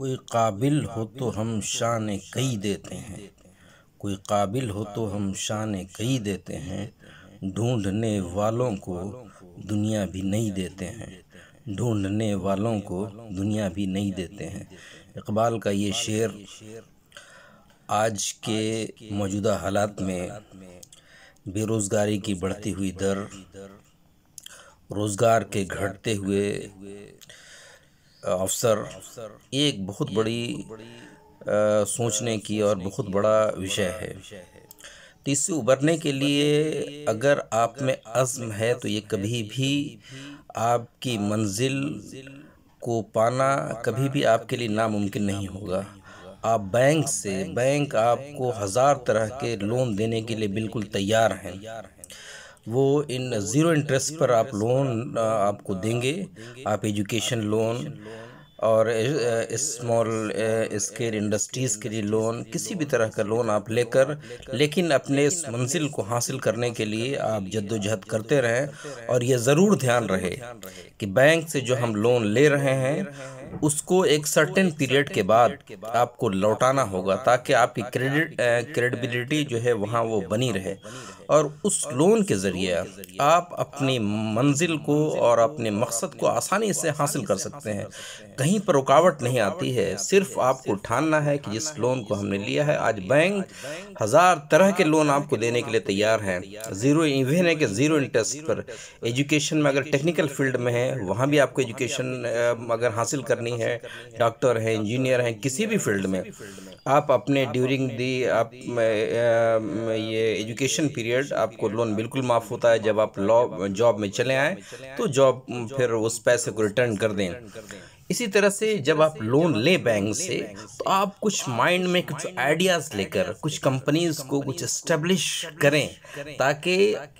कोई काबिल हो तो हम शान कई देते हैं कोई काबिल हो तो हम शान कई देते हैं ढूंढने वालों को दुनिया भी नहीं देते हैं ढूंढने वालों को दुनिया भी नहीं देते हैं इकबाल का ये शेर आज के मौजूदा हालात में बेरोज़गारी की बढ़ती हुई दर रोज़गार के घटते हुए अफसर एक बहुत बड़ी आ, सोचने की और बहुत बड़ा विषय है तो इससे उबरने के लिए अगर आप में अज़म है तो ये कभी भी आपकी मंजिल को पाना कभी भी आपके लिए नामुमकिन नहीं होगा आप बैंक से बैंक आपको हज़ार तरह के लोन देने के लिए बिल्कुल तैयार हैं वो इन ज़ीरो इंटरेस्ट पर आप लोन uh, आपको देंगे आप एजुकेशन लोन और स्मॉल स्केल इंडस्ट्रीज़ के लिए लोन किसी भी तरह का लोन आप लेकर लेकिन अपने इस मंजिल को हासिल करने के लिए आप जद्दोजहद करते रहें और ये ज़रूर ध्यान रहे कि बैंक से जो हम लोन ले रहे हैं उसको एक सर्टेन पीरियड के बाद आपको लौटाना होगा ताकि आपकी क्रेडिट क्रेडिबिलिटी जो है वहाँ वो बनी रहे और उस लोन के ज़रिए आप अपनी मंजिल को और अपने मकसद को आसानी से हासिल कर सकते हैं कहीं पर रुकावट नहीं आती है सिर्फ आपको ठानना है कि जिस लोन को हमने लिया है आज बैंक हज़ार तरह के लोन आपको देने के लिए तैयार हैं ज़ीरो इवेन है कि ज़ीरो इंटरेस्ट पर एजुकेशन में अगर टेक्निकल फील्ड में है वहाँ भी आपको एजुकेशन अगर हासिल कर करनी है डॉक्टर हैं इंजीनियर हैं किसी भी फील्ड में आप अपने ड्यूरिंग दी आप ये एजुकेशन पीरियड आपको लोन बिल्कुल माफ़ होता है जब आप लॉ जॉब में चले आएँ तो जॉब तो फिर उस पैसे को रिटर्न कर दें इसी तरह से जब आप लोन लें बैंक से तो आप कुछ माइंड में कुछ आइडियाज़ लेकर कुछ कंपनीज को कुछ इस्टेब्लिश करें ताकि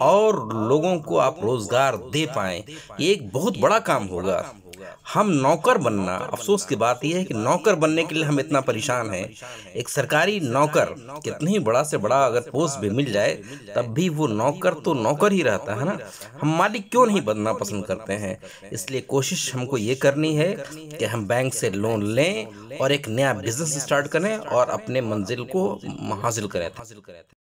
और लोगों को आप रोज़गार दे पाएँ ये एक बहुत बड़ा काम होगा हम नौकर बनना अफसोस की बात यह है कि नौकर बनने के लिए हम इतना परेशान हैं एक सरकारी नौकर कितनी बड़ा से बड़ा अगर पोस्ट भी मिल जाए तब भी वो नौकर तो नौकर ही रहता है ना हम मालिक क्यों नहीं बनना पसंद करते हैं इसलिए कोशिश हमको ये करनी है कि हम बैंक से लोन लें और एक नया बिजनेस स्टार्ट करें और अपने मंजिल को हासिल करें